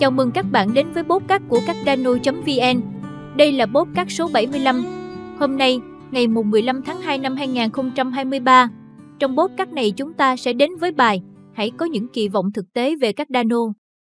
Chào mừng các bạn đến với bốt cắt của các Dano.vn. Đây là bốt cắt số 75. Hôm nay, ngày 15 tháng 2 năm 2023. Trong bốt cắt này chúng ta sẽ đến với bài Hãy có những kỳ vọng thực tế về các Dano.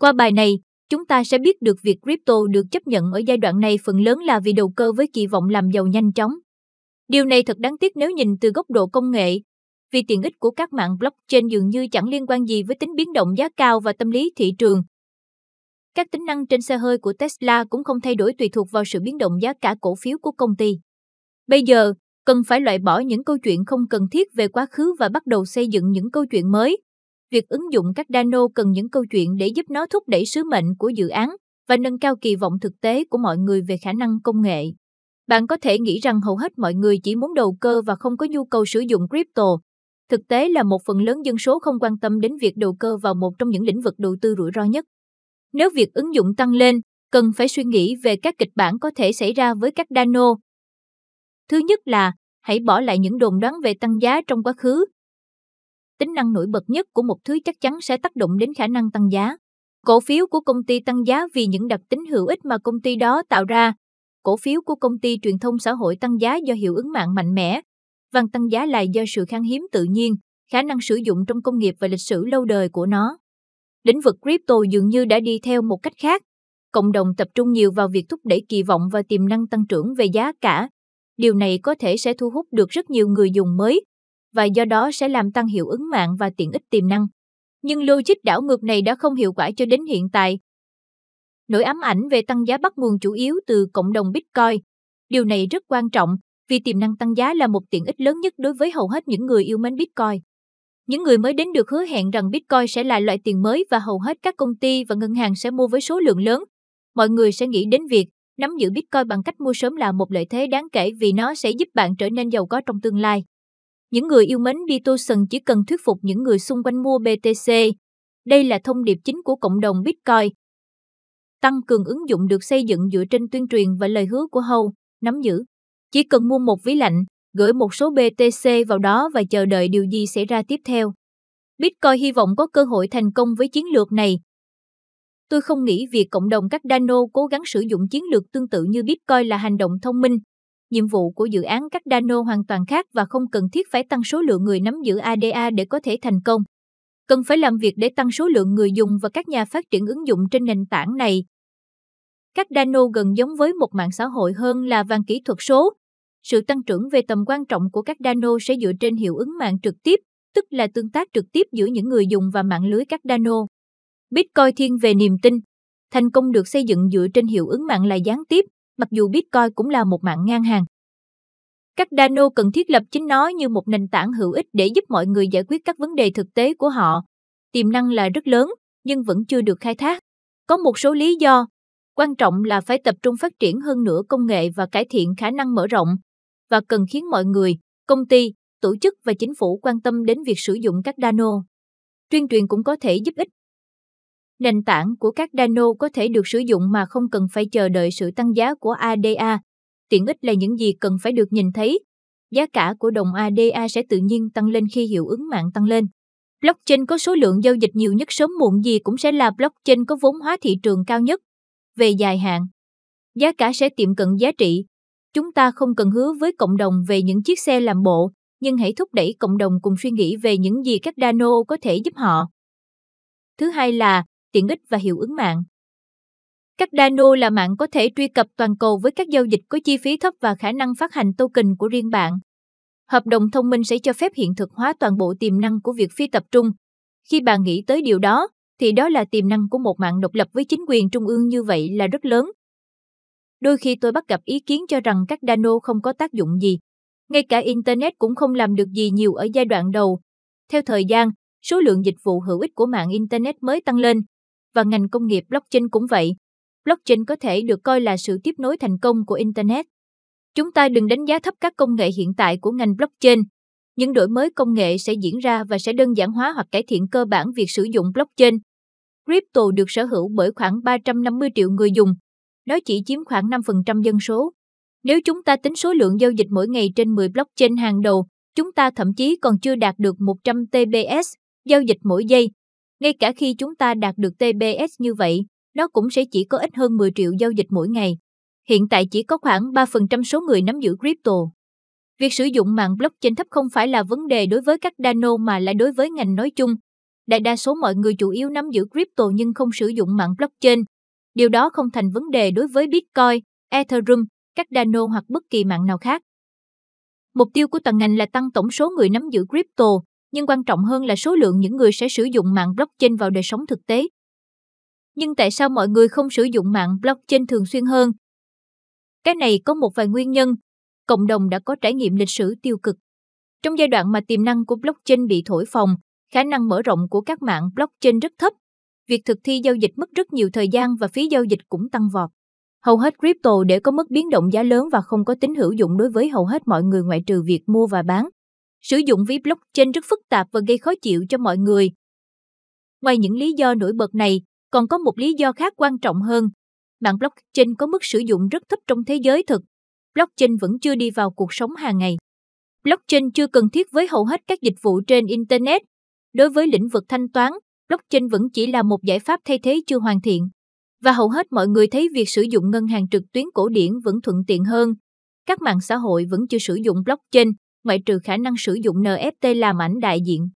Qua bài này, chúng ta sẽ biết được việc crypto được chấp nhận ở giai đoạn này phần lớn là vì đầu cơ với kỳ vọng làm giàu nhanh chóng. Điều này thật đáng tiếc nếu nhìn từ góc độ công nghệ, vì tiện ích của các mạng blockchain dường như chẳng liên quan gì với tính biến động giá cao và tâm lý thị trường, các tính năng trên xe hơi của Tesla cũng không thay đổi tùy thuộc vào sự biến động giá cả cổ phiếu của công ty. Bây giờ, cần phải loại bỏ những câu chuyện không cần thiết về quá khứ và bắt đầu xây dựng những câu chuyện mới. Việc ứng dụng các Dano cần những câu chuyện để giúp nó thúc đẩy sứ mệnh của dự án và nâng cao kỳ vọng thực tế của mọi người về khả năng công nghệ. Bạn có thể nghĩ rằng hầu hết mọi người chỉ muốn đầu cơ và không có nhu cầu sử dụng crypto. Thực tế là một phần lớn dân số không quan tâm đến việc đầu cơ vào một trong những lĩnh vực đầu tư rủi ro nhất. Nếu việc ứng dụng tăng lên, cần phải suy nghĩ về các kịch bản có thể xảy ra với các dano. Thứ nhất là, hãy bỏ lại những đồn đoán về tăng giá trong quá khứ. Tính năng nổi bật nhất của một thứ chắc chắn sẽ tác động đến khả năng tăng giá. Cổ phiếu của công ty tăng giá vì những đặc tính hữu ích mà công ty đó tạo ra. Cổ phiếu của công ty truyền thông xã hội tăng giá do hiệu ứng mạng mạnh mẽ. Vàng tăng giá là do sự khan hiếm tự nhiên, khả năng sử dụng trong công nghiệp và lịch sử lâu đời của nó lĩnh vực crypto dường như đã đi theo một cách khác. Cộng đồng tập trung nhiều vào việc thúc đẩy kỳ vọng và tiềm năng tăng trưởng về giá cả. Điều này có thể sẽ thu hút được rất nhiều người dùng mới và do đó sẽ làm tăng hiệu ứng mạng và tiện ích tiềm năng. Nhưng logic đảo ngược này đã không hiệu quả cho đến hiện tại. Nỗi ám ảnh về tăng giá bắt nguồn chủ yếu từ cộng đồng Bitcoin. Điều này rất quan trọng vì tiềm năng tăng giá là một tiện ích lớn nhất đối với hầu hết những người yêu mến Bitcoin. Những người mới đến được hứa hẹn rằng Bitcoin sẽ là loại tiền mới và hầu hết các công ty và ngân hàng sẽ mua với số lượng lớn. Mọi người sẽ nghĩ đến việc nắm giữ Bitcoin bằng cách mua sớm là một lợi thế đáng kể vì nó sẽ giúp bạn trở nên giàu có trong tương lai. Những người yêu mến Bitcoin chỉ cần thuyết phục những người xung quanh mua BTC. Đây là thông điệp chính của cộng đồng Bitcoin. Tăng cường ứng dụng được xây dựng dựa trên tuyên truyền và lời hứa của Hầu, nắm giữ. Chỉ cần mua một ví lạnh, gửi một số BTC vào đó và chờ đợi điều gì xảy ra tiếp theo. Bitcoin hy vọng có cơ hội thành công với chiến lược này. Tôi không nghĩ việc cộng đồng các Dano cố gắng sử dụng chiến lược tương tự như Bitcoin là hành động thông minh. Nhiệm vụ của dự án các Dano hoàn toàn khác và không cần thiết phải tăng số lượng người nắm giữ ADA để có thể thành công. Cần phải làm việc để tăng số lượng người dùng và các nhà phát triển ứng dụng trên nền tảng này. Các Dano gần giống với một mạng xã hội hơn là vàng kỹ thuật số, sự tăng trưởng về tầm quan trọng của các Dano sẽ dựa trên hiệu ứng mạng trực tiếp, tức là tương tác trực tiếp giữa những người dùng và mạng lưới các Dano. Bitcoin thiên về niềm tin. Thành công được xây dựng dựa trên hiệu ứng mạng là gián tiếp, mặc dù Bitcoin cũng là một mạng ngang hàng. Các Dano cần thiết lập chính nó như một nền tảng hữu ích để giúp mọi người giải quyết các vấn đề thực tế của họ. Tiềm năng là rất lớn, nhưng vẫn chưa được khai thác. Có một số lý do, quan trọng là phải tập trung phát triển hơn nữa công nghệ và cải thiện khả năng mở rộng và cần khiến mọi người, công ty, tổ chức và chính phủ quan tâm đến việc sử dụng các Dano. Tuyên truyền cũng có thể giúp ích. Nền tảng của các Dano có thể được sử dụng mà không cần phải chờ đợi sự tăng giá của ADA. Tiện ích là những gì cần phải được nhìn thấy. Giá cả của đồng ADA sẽ tự nhiên tăng lên khi hiệu ứng mạng tăng lên. Blockchain có số lượng giao dịch nhiều nhất sớm muộn gì cũng sẽ là blockchain có vốn hóa thị trường cao nhất. Về dài hạn, giá cả sẽ tiệm cận giá trị, Chúng ta không cần hứa với cộng đồng về những chiếc xe làm bộ, nhưng hãy thúc đẩy cộng đồng cùng suy nghĩ về những gì các Dano có thể giúp họ. Thứ hai là tiện ích và hiệu ứng mạng. Các Dano là mạng có thể truy cập toàn cầu với các giao dịch có chi phí thấp và khả năng phát hành token của riêng bạn. Hợp đồng thông minh sẽ cho phép hiện thực hóa toàn bộ tiềm năng của việc phi tập trung. Khi bạn nghĩ tới điều đó, thì đó là tiềm năng của một mạng độc lập với chính quyền trung ương như vậy là rất lớn Đôi khi tôi bắt gặp ý kiến cho rằng các Dano không có tác dụng gì. Ngay cả Internet cũng không làm được gì nhiều ở giai đoạn đầu. Theo thời gian, số lượng dịch vụ hữu ích của mạng Internet mới tăng lên. Và ngành công nghiệp blockchain cũng vậy. Blockchain có thể được coi là sự tiếp nối thành công của Internet. Chúng ta đừng đánh giá thấp các công nghệ hiện tại của ngành blockchain. Những đổi mới công nghệ sẽ diễn ra và sẽ đơn giản hóa hoặc cải thiện cơ bản việc sử dụng blockchain. Crypto được sở hữu bởi khoảng 350 triệu người dùng nó chỉ chiếm khoảng 5% dân số. Nếu chúng ta tính số lượng giao dịch mỗi ngày trên 10 blockchain hàng đầu, chúng ta thậm chí còn chưa đạt được 100 TBS, giao dịch mỗi giây. Ngay cả khi chúng ta đạt được TBS như vậy, nó cũng sẽ chỉ có ít hơn 10 triệu giao dịch mỗi ngày. Hiện tại chỉ có khoảng 3% số người nắm giữ crypto. Việc sử dụng mạng blockchain thấp không phải là vấn đề đối với các Dano mà là đối với ngành nói chung. Đại đa số mọi người chủ yếu nắm giữ crypto nhưng không sử dụng mạng blockchain, Điều đó không thành vấn đề đối với Bitcoin, Ethereum, Cardano hoặc bất kỳ mạng nào khác. Mục tiêu của toàn ngành là tăng tổng số người nắm giữ crypto, nhưng quan trọng hơn là số lượng những người sẽ sử dụng mạng blockchain vào đời sống thực tế. Nhưng tại sao mọi người không sử dụng mạng blockchain thường xuyên hơn? Cái này có một vài nguyên nhân. Cộng đồng đã có trải nghiệm lịch sử tiêu cực. Trong giai đoạn mà tiềm năng của blockchain bị thổi phồng, khả năng mở rộng của các mạng blockchain rất thấp việc thực thi giao dịch mất rất nhiều thời gian và phí giao dịch cũng tăng vọt. Hầu hết crypto để có mức biến động giá lớn và không có tính hữu dụng đối với hầu hết mọi người ngoại trừ việc mua và bán. Sử dụng ví blockchain rất phức tạp và gây khó chịu cho mọi người. Ngoài những lý do nổi bật này, còn có một lý do khác quan trọng hơn. Mạng blockchain có mức sử dụng rất thấp trong thế giới thực. Blockchain vẫn chưa đi vào cuộc sống hàng ngày. Blockchain chưa cần thiết với hầu hết các dịch vụ trên Internet. Đối với lĩnh vực thanh toán, blockchain vẫn chỉ là một giải pháp thay thế chưa hoàn thiện. Và hầu hết mọi người thấy việc sử dụng ngân hàng trực tuyến cổ điển vẫn thuận tiện hơn. Các mạng xã hội vẫn chưa sử dụng blockchain, ngoại trừ khả năng sử dụng NFT làm ảnh đại diện.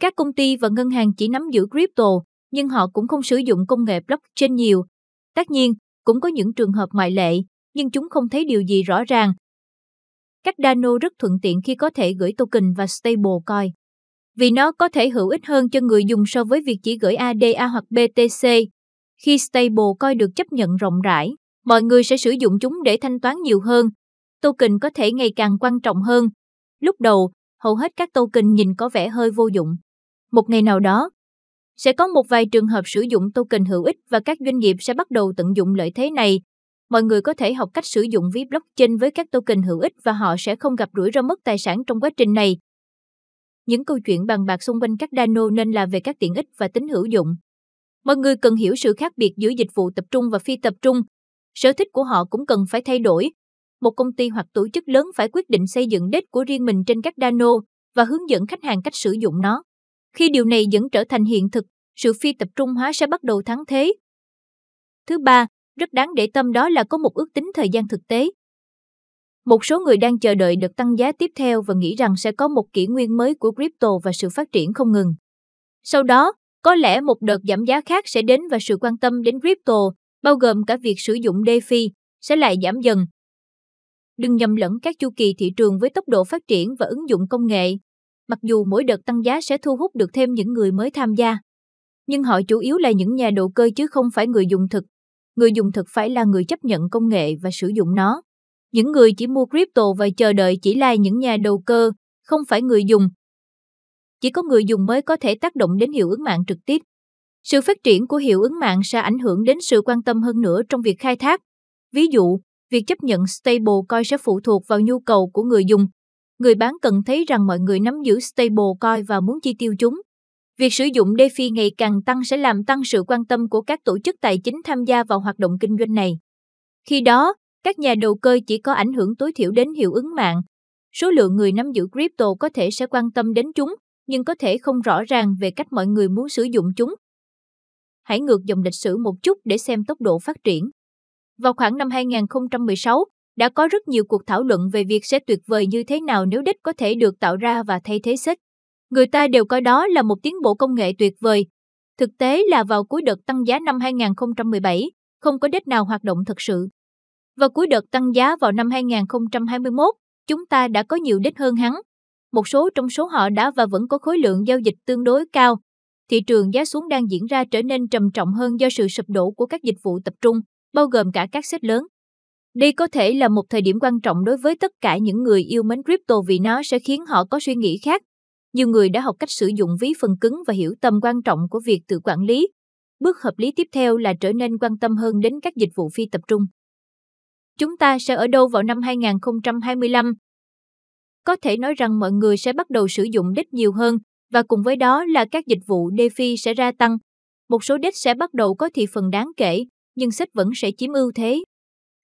Các công ty và ngân hàng chỉ nắm giữ crypto, nhưng họ cũng không sử dụng công nghệ blockchain nhiều. Tất nhiên, cũng có những trường hợp ngoại lệ, nhưng chúng không thấy điều gì rõ ràng. Các Dano rất thuận tiện khi có thể gửi token và stablecoin vì nó có thể hữu ích hơn cho người dùng so với việc chỉ gửi ADA hoặc BTC. Khi stable coi được chấp nhận rộng rãi, mọi người sẽ sử dụng chúng để thanh toán nhiều hơn. Token có thể ngày càng quan trọng hơn. Lúc đầu, hầu hết các token nhìn có vẻ hơi vô dụng. Một ngày nào đó, sẽ có một vài trường hợp sử dụng token hữu ích và các doanh nghiệp sẽ bắt đầu tận dụng lợi thế này. Mọi người có thể học cách sử dụng ví blockchain với các token hữu ích và họ sẽ không gặp rủi ro mất tài sản trong quá trình này những câu chuyện bàn bạc xung quanh các Dano nên là về các tiện ích và tính hữu dụng. Mọi người cần hiểu sự khác biệt giữa dịch vụ tập trung và phi tập trung. Sở thích của họ cũng cần phải thay đổi. Một công ty hoặc tổ chức lớn phải quyết định xây dựng đếch của riêng mình trên các Dano và hướng dẫn khách hàng cách sử dụng nó. Khi điều này vẫn trở thành hiện thực, sự phi tập trung hóa sẽ bắt đầu thắng thế. Thứ ba, rất đáng để tâm đó là có một ước tính thời gian thực tế. Một số người đang chờ đợi đợt tăng giá tiếp theo và nghĩ rằng sẽ có một kỷ nguyên mới của crypto và sự phát triển không ngừng. Sau đó, có lẽ một đợt giảm giá khác sẽ đến và sự quan tâm đến crypto, bao gồm cả việc sử dụng DeFi, sẽ lại giảm dần. Đừng nhầm lẫn các chu kỳ thị trường với tốc độ phát triển và ứng dụng công nghệ. Mặc dù mỗi đợt tăng giá sẽ thu hút được thêm những người mới tham gia, nhưng họ chủ yếu là những nhà đầu cơ chứ không phải người dùng thực. Người dùng thực phải là người chấp nhận công nghệ và sử dụng nó. Những người chỉ mua crypto và chờ đợi chỉ là những nhà đầu cơ, không phải người dùng. Chỉ có người dùng mới có thể tác động đến hiệu ứng mạng trực tiếp. Sự phát triển của hiệu ứng mạng sẽ ảnh hưởng đến sự quan tâm hơn nữa trong việc khai thác. Ví dụ, việc chấp nhận stablecoin sẽ phụ thuộc vào nhu cầu của người dùng. Người bán cần thấy rằng mọi người nắm giữ stablecoin và muốn chi tiêu chúng. Việc sử dụng DeFi ngày càng tăng sẽ làm tăng sự quan tâm của các tổ chức tài chính tham gia vào hoạt động kinh doanh này. Khi đó, các nhà đầu cơ chỉ có ảnh hưởng tối thiểu đến hiệu ứng mạng. Số lượng người nắm giữ crypto có thể sẽ quan tâm đến chúng, nhưng có thể không rõ ràng về cách mọi người muốn sử dụng chúng. Hãy ngược dòng lịch sử một chút để xem tốc độ phát triển. Vào khoảng năm 2016, đã có rất nhiều cuộc thảo luận về việc sẽ tuyệt vời như thế nào nếu đích có thể được tạo ra và thay thế sách. Người ta đều coi đó là một tiến bộ công nghệ tuyệt vời. Thực tế là vào cuối đợt tăng giá năm 2017, không có đích nào hoạt động thực sự. Vào cuối đợt tăng giá vào năm 2021, chúng ta đã có nhiều đích hơn hắn. Một số trong số họ đã và vẫn có khối lượng giao dịch tương đối cao. Thị trường giá xuống đang diễn ra trở nên trầm trọng hơn do sự sụp đổ của các dịch vụ tập trung, bao gồm cả các xếp lớn. Đây có thể là một thời điểm quan trọng đối với tất cả những người yêu mến crypto vì nó sẽ khiến họ có suy nghĩ khác. Nhiều người đã học cách sử dụng ví phần cứng và hiểu tầm quan trọng của việc tự quản lý. Bước hợp lý tiếp theo là trở nên quan tâm hơn đến các dịch vụ phi tập trung. Chúng ta sẽ ở đâu vào năm 2025? Có thể nói rằng mọi người sẽ bắt đầu sử dụng đích nhiều hơn và cùng với đó là các dịch vụ DeFi sẽ gia tăng. Một số đích sẽ bắt đầu có thị phần đáng kể, nhưng sách vẫn sẽ chiếm ưu thế.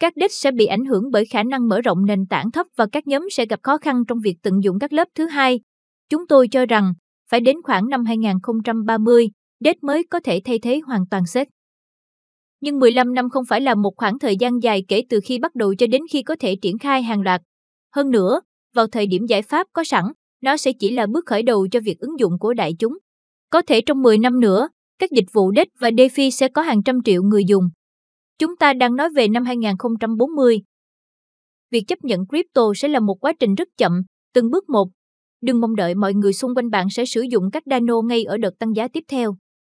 Các đích sẽ bị ảnh hưởng bởi khả năng mở rộng nền tảng thấp và các nhóm sẽ gặp khó khăn trong việc tận dụng các lớp thứ hai. Chúng tôi cho rằng, phải đến khoảng năm 2030, đếch mới có thể thay thế hoàn toàn sách nhưng 15 năm không phải là một khoảng thời gian dài kể từ khi bắt đầu cho đến khi có thể triển khai hàng loạt. Hơn nữa, vào thời điểm giải pháp có sẵn, nó sẽ chỉ là bước khởi đầu cho việc ứng dụng của đại chúng. Có thể trong 10 năm nữa, các dịch vụ DEX và DeFi sẽ có hàng trăm triệu người dùng. Chúng ta đang nói về năm 2040. Việc chấp nhận crypto sẽ là một quá trình rất chậm, từng bước một. Đừng mong đợi mọi người xung quanh bạn sẽ sử dụng các dano ngay ở đợt tăng giá tiếp theo.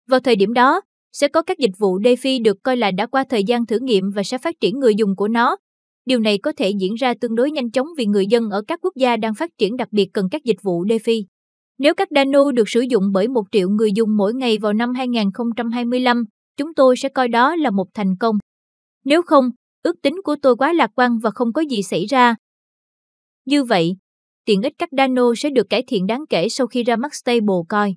Vào thời điểm đó, sẽ có các dịch vụ DeFi được coi là đã qua thời gian thử nghiệm và sẽ phát triển người dùng của nó. Điều này có thể diễn ra tương đối nhanh chóng vì người dân ở các quốc gia đang phát triển đặc biệt cần các dịch vụ DeFi. Nếu các Dano được sử dụng bởi 1 triệu người dùng mỗi ngày vào năm 2025, chúng tôi sẽ coi đó là một thành công. Nếu không, ước tính của tôi quá lạc quan và không có gì xảy ra. Như vậy, tiện ích các Dano sẽ được cải thiện đáng kể sau khi ra mắt Stablecoin.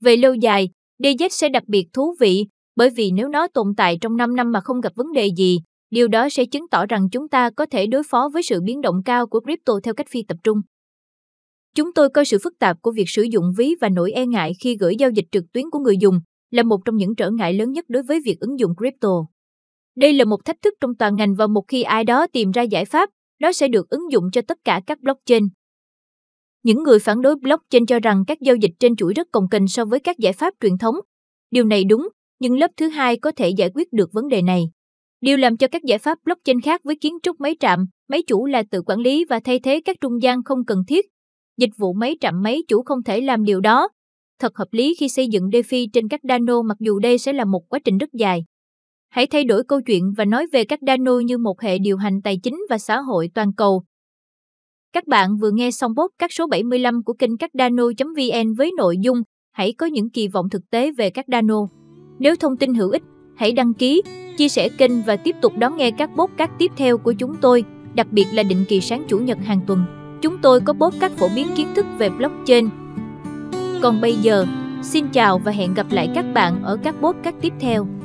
Về lâu dài, DZ sẽ đặc biệt thú vị bởi vì nếu nó tồn tại trong 5 năm mà không gặp vấn đề gì, điều đó sẽ chứng tỏ rằng chúng ta có thể đối phó với sự biến động cao của crypto theo cách phi tập trung. Chúng tôi coi sự phức tạp của việc sử dụng ví và nỗi e ngại khi gửi giao dịch trực tuyến của người dùng là một trong những trở ngại lớn nhất đối với việc ứng dụng crypto. Đây là một thách thức trong toàn ngành và một khi ai đó tìm ra giải pháp, nó sẽ được ứng dụng cho tất cả các blockchain. Những người phản đối blockchain cho rằng các giao dịch trên chuỗi rất cồng kềnh so với các giải pháp truyền thống. Điều này đúng, nhưng lớp thứ hai có thể giải quyết được vấn đề này. Điều làm cho các giải pháp blockchain khác với kiến trúc máy trạm, máy chủ là tự quản lý và thay thế các trung gian không cần thiết. Dịch vụ máy trạm máy chủ không thể làm điều đó. Thật hợp lý khi xây dựng DeFi trên các Dano mặc dù đây sẽ là một quá trình rất dài. Hãy thay đổi câu chuyện và nói về các Dano như một hệ điều hành tài chính và xã hội toàn cầu. Các bạn vừa nghe xong bốt các số 75 của kênh các Dano.vn với nội dung Hãy có những kỳ vọng thực tế về các Dano. Nếu thông tin hữu ích, hãy đăng ký, chia sẻ kênh và tiếp tục đón nghe các podcast tiếp theo của chúng tôi, đặc biệt là định kỳ sáng chủ nhật hàng tuần. Chúng tôi có podcast phổ biến kiến thức về blockchain. Còn bây giờ, xin chào và hẹn gặp lại các bạn ở các podcast tiếp theo.